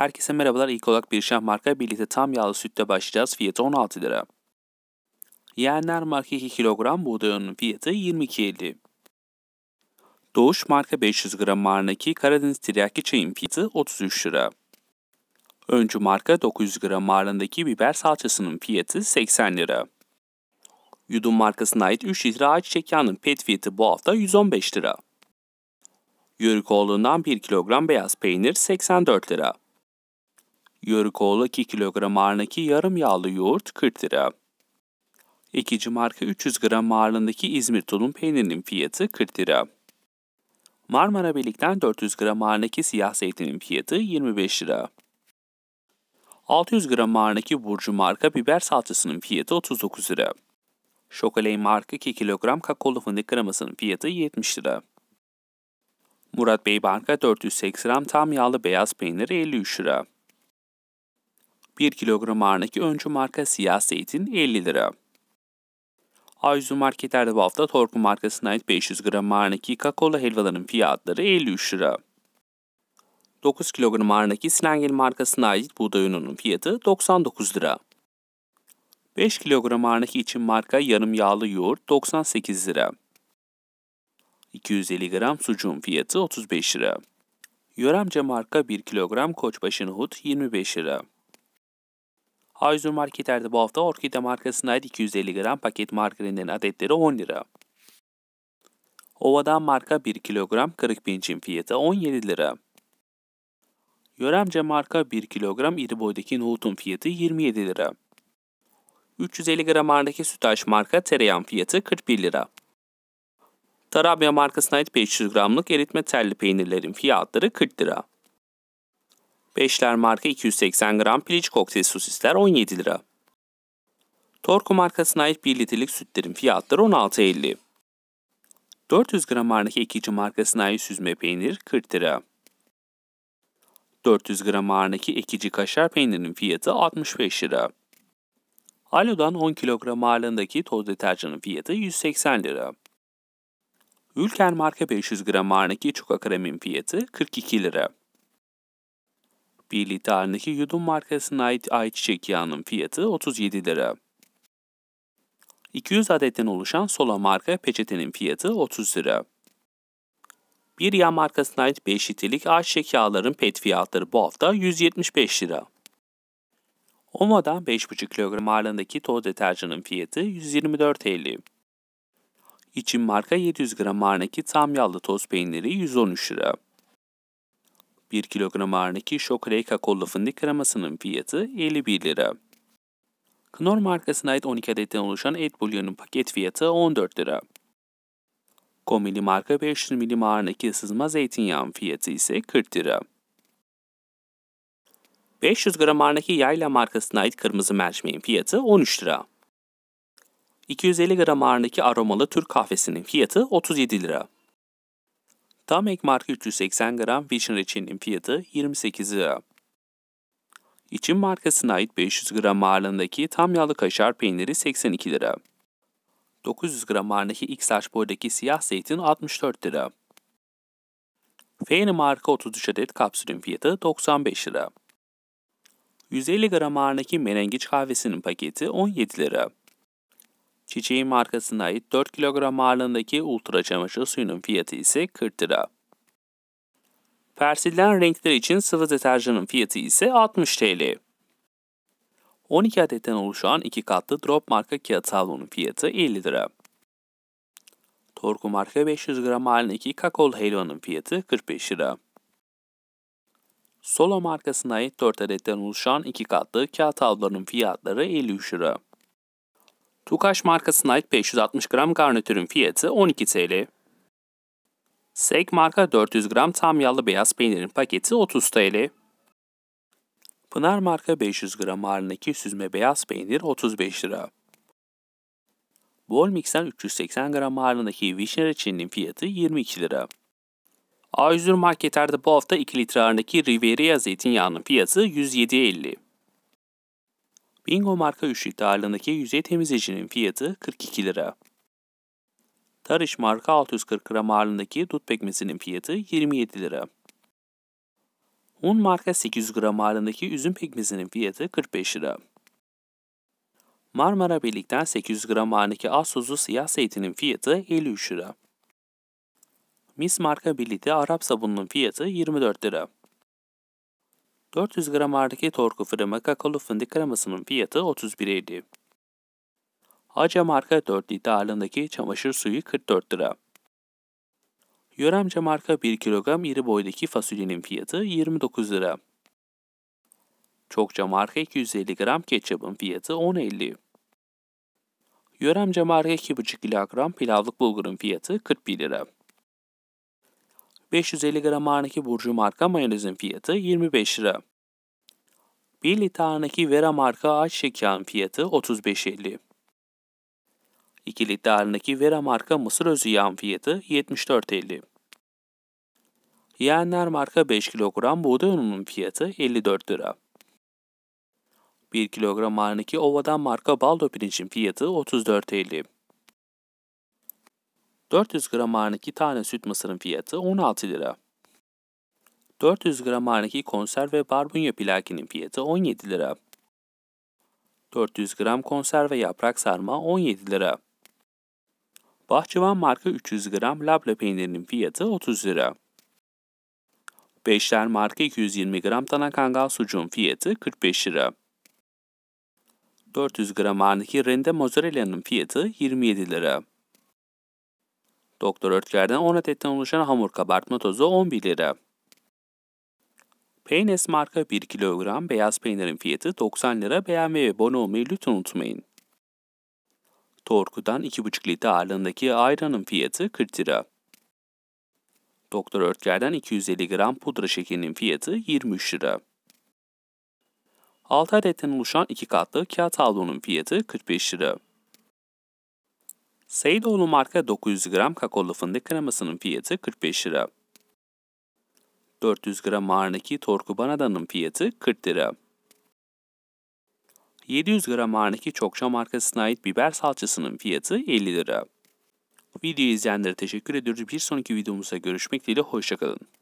Herkese merhabalar. İlk olarak bir şah marka birlikte tam yağlı sütle başlayacağız. Fiyatı 16 lira. Yeğenler marka 2 kilogram buğday ununun fiyatı 22.50. Doğuş marka 500 gram marnaki Karadeniz tiryaki çayın fiyatı 33 lira. Öncü marka 900 gram marlındaki biber salçasının fiyatı 80 lira. Yudum markasına ait 3 litre ayçiçek yağının pet fiyatı bu hafta 115 lira. Yörük Yörükoğlu'ndan 1 kilogram beyaz peynir 84 lira. Yörükoğlu 2 kilogram ağırlığındaki yarım yağlı yoğurt 40 lira. İkinci marka 300 gram ağırlığındaki İzmir tulum peynirinin fiyatı 40 lira. Marmara Birlik'ten 400 gram ağırlığındaki siyah zeytinin fiyatı 25 lira. 600 gram ağırlığındaki Burcu marka biber salçasının fiyatı 39 lira. Şokoley marka 2 kilogram kakaolu fındık kremasının fiyatı 70 lira. Murat Bey marka 480 gram tam yağlı beyaz peynir 53 lira. 1 kilogram ağırlığındaki öncü marka siyah zeytin 50 lira. Ayzu marketlerde bu hafta Torku markasına ait 500 gram ağırlığındaki kakaolu helvaların fiyatları 53 lira. 9 kilogram ağırlığındaki Silengil markasına ait buğday ununun fiyatı 99 lira. 5 kilogram ağırlığındaki için marka yarım yağlı yoğurt 98 lira. 250 gram sucuğun fiyatı 35 lira. Yöremce marka 1 kilogram koçbaşı nohut 25 lira. Aizu marketlerde bu hafta orkide markasına ait 250 gram paket margarinin adetleri 10 lira. Ovadan marka 1 kilogram kırık pincin fiyatı 17 lira. Yöremce marka 1 kilogram iri boydaki nohutun fiyatı 27 lira. 350 gram ağırlığındaki sütaş marka tereyağın fiyatı 41 lira. Tarabya markasına ait 500 gramlık eritme terli peynirlerin fiyatları 40 lira. Beşler marka 280 gram piliç kokteyl sosisler 17 lira. Torku markasına ait 1 litrelik sütlerin fiyatları 16.50. 400 gram ağırlık ekici markasına ait süzme peynir 40 lira. 400 gram ağırlık ekici kaşar peynirinin fiyatı 65 lira. Alo'dan 10 kilogram ağırlığındaki toz deterjanın fiyatı 180 lira. Ülker marka 500 gram ağırlık çuka kremin fiyatı 42 lira. 1 litre halindeki yudum markasına ait ayçiçek yağının fiyatı 37 lira. 200 adetten oluşan Sola marka peçetenin fiyatı 30 lira. Bir yağ markasına ait 5 litrelik ayçiçek yağların pet fiyatları bu hafta 175 lira. Oma'dan 5,5 kilogram ağırlığındaki toz deterjanın fiyatı 124.50. İçin marka 700 gram ağırlığındaki tam yağlı toz peyniri 113 lira. 1 kilogram ağırlığındaki Şokreyka kollu fındık kremasının fiyatı 51 lira. Knorr markasına ait 12 adetten oluşan et bulyonun paket fiyatı 14 lira. Komili marka 500 milim ağırlığındaki sızma zeytinyağın fiyatı ise 40 lira. 500 gram ağırlığındaki yayla markasına ait kırmızı mercimeğin fiyatı 13 lira. 250 gram ağırlığındaki aromalı Türk kahvesinin fiyatı 37 lira. Tam ekmek 380 gram Vişne reçinin fiyatı 28 lira. İçin markasına ait 500 gram ağırlığındaki tam yağlı kaşar peyniri 82 lira. 900 gram ağırlığındaki x boydaki siyah zeytin 64 lira. Feyni marka 33 adet kapsülün fiyatı 95 lira. 150 gram ağırlığındaki menengiç kahvesinin paketi 17 lira. Çiçeğin markasına ait 4 kilogram ağırlığındaki ultra çamaşır suyunun fiyatı ise 40 lira. Persilden renkler için sıvı deterjanın fiyatı ise 60 TL. 12 adetten oluşan 2 katlı drop marka kağıt havlunun fiyatı 50 lira. Torku marka 500 gram halindeki kakol helvanın fiyatı 45 lira. Solo markasına ait 4 adetten oluşan 2 katlı kağıt havluların fiyatları 53 lira. Tukaş markasına ait 560 gram garnitürün fiyatı 12 TL. Sek marka 400 gram tam yağlı beyaz peynirin paketi 30 TL. Pınar marka 500 gram ağırlığındaki süzme beyaz peynir 35 lira. Bol mikser 380 gram ağırlığındaki vişne reçelinin fiyatı 22 lira. A101 marketlerde bu hafta 2 litre ağırlığındaki Riviera zeytinyağının fiyatı 107.50. Bingo marka üçlükte ağırlığındaki yüzey temizleyicinin fiyatı 42 lira. Tarış marka 640 gram ağırlığındaki dut pekmesinin fiyatı 27 lira. Un marka 800 gram ağırlığındaki üzüm pekmesinin fiyatı 45 lira. Marmara Birlik'ten 800 gram ağırlığındaki az tuzlu siyah zeytinin fiyatı 53 lira. Mis marka Birlik'te Arap sabununun fiyatı 24 lira. 400 gram ağırlıklı torku fırımı kakaolu fındık kremasının fiyatı 31.50. Aca marka 4 litre ağırlığındaki çamaşır suyu 44 lira. Yöremce marka 1 kilogram iri boydaki fasulyenin fiyatı 29 lira. Çokça marka 250 gram ketçapın fiyatı 10.50. Yöremce marka 2,5 kilogram pilavlık bulgurun fiyatı 41 lira. 550 gram ağırındaki Burcu marka mayonezin fiyatı 25 lira. 1 litre ağırındaki Vera marka aç yağın fiyatı 35.50. 2 litre ağırındaki Vera marka mısır özü yağın fiyatı 74.50. Yeğenler marka 5 kilogram buğday ununun fiyatı 54 lira. 1 kilogram ağırındaki Ovadan marka baldo pirincin fiyatı 34.50. 400 gram ağırlık 2 tane süt mısırın fiyatı 16 lira. 400 gram ağırlık konserve barbunya plakinin fiyatı 17 lira. 400 gram konserve yaprak sarma 17 lira. Bahçıvan marka 300 gram labne peynirinin fiyatı 30 lira. Beşler marka 220 gram dana kangal sucuğun fiyatı 45 lira. 400 gram ağırlıklı rende mozzarella'nın fiyatı 27 lira. Doktor Ötker'den 10 adetten oluşan hamur kabartma tozu 11 lira. Peynes marka 1 kilogram beyaz peynirin fiyatı 90 lira. Beğenmeyi ve abone olmayı lütfen unutmayın. Torku'dan 2,5 litre ağırlığındaki ayranın fiyatı 40 lira. Doktor Örtler'den 250 gram pudra şekerinin fiyatı 23 lira. 6 adetten oluşan 2 katlı kağıt havlunun fiyatı 45 lira. Saidoğlu marka 900 gram kakaolu fındık kremasının fiyatı 45 lira. 400 gram ağırlığındaki torku banadanın fiyatı 40 lira. 700 gram ağırlığındaki çokça markasına ait biber salçasının fiyatı 50 lira. Videoyu izleyenlere teşekkür ediyoruz. Bir sonraki videomuzda görüşmek dileğiyle hoşçakalın.